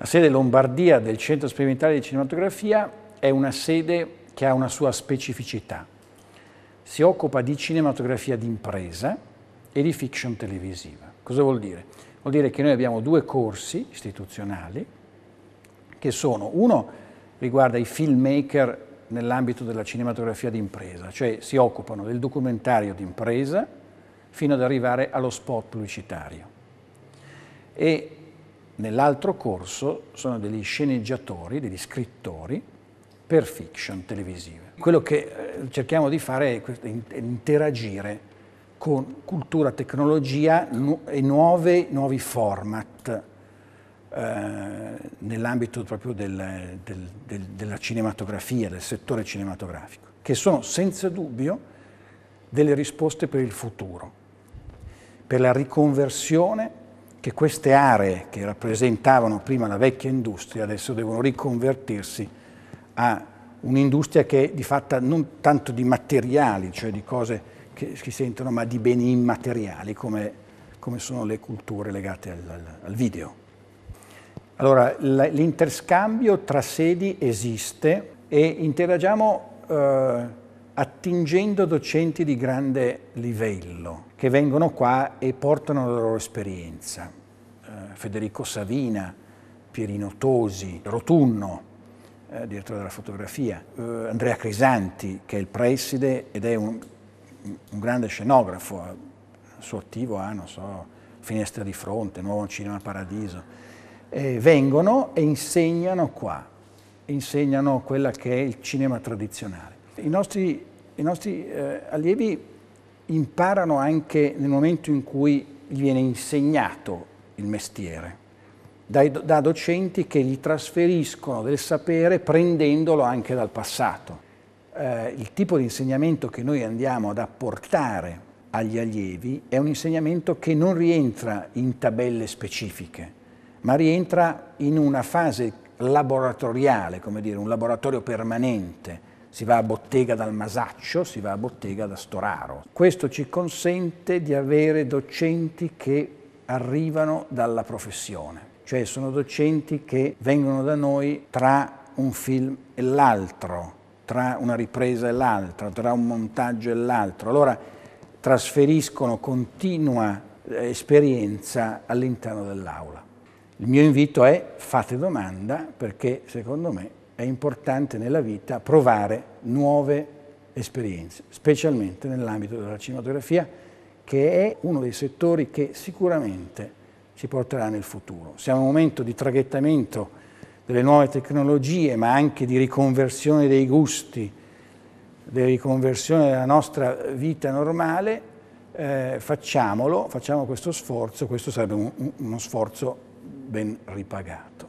La sede Lombardia del Centro Sperimentale di Cinematografia è una sede che ha una sua specificità. Si occupa di cinematografia d'impresa e di fiction televisiva. Cosa vuol dire? Vuol dire che noi abbiamo due corsi istituzionali che sono uno riguarda i filmmaker nell'ambito della cinematografia d'impresa, cioè si occupano del documentario d'impresa fino ad arrivare allo spot pubblicitario. E Nell'altro corso sono degli sceneggiatori, degli scrittori per fiction televisive. Quello che eh, cerchiamo di fare è interagire con cultura, tecnologia e nuove, nuovi format eh, nell'ambito proprio del, del, del, della cinematografia, del settore cinematografico, che sono senza dubbio delle risposte per il futuro, per la riconversione che queste aree che rappresentavano prima la vecchia industria adesso devono riconvertirsi a un'industria che è di fatta non tanto di materiali, cioè di cose che si sentono, ma di beni immateriali, come, come sono le culture legate al, al video. Allora, l'interscambio tra sedi esiste e interagiamo eh, attingendo docenti di grande livello che vengono qua e portano la loro esperienza. Eh, Federico Savina, Pierino Tosi, Rotunno, eh, direttore della fotografia, eh, Andrea Crisanti, che è il preside ed è un, un grande scenografo, suo attivo ha, non so, Finestra di Fronte, Nuovo Cinema Paradiso, vengono e insegnano qua, insegnano quella che è il cinema tradizionale. I nostri, i nostri eh, allievi imparano anche nel momento in cui gli viene insegnato il mestiere, dai, da docenti che gli trasferiscono del sapere prendendolo anche dal passato. Eh, il tipo di insegnamento che noi andiamo ad apportare agli allievi è un insegnamento che non rientra in tabelle specifiche, ma rientra in una fase laboratoriale, come dire, un laboratorio permanente, si va a bottega dal Masaccio, si va a bottega da Storaro. Questo ci consente di avere docenti che arrivano dalla professione, cioè sono docenti che vengono da noi tra un film e l'altro, tra una ripresa e l'altra, tra un montaggio e l'altro. Allora trasferiscono continua eh, esperienza all'interno dell'aula. Il mio invito è fate domanda perché secondo me è importante nella vita provare nuove esperienze, specialmente nell'ambito della cinematografia, che è uno dei settori che sicuramente ci porterà nel futuro. Siamo a un momento di traghettamento delle nuove tecnologie, ma anche di riconversione dei gusti, di riconversione della nostra vita normale, eh, facciamolo, facciamo questo sforzo, questo sarebbe un, uno sforzo ben ripagato.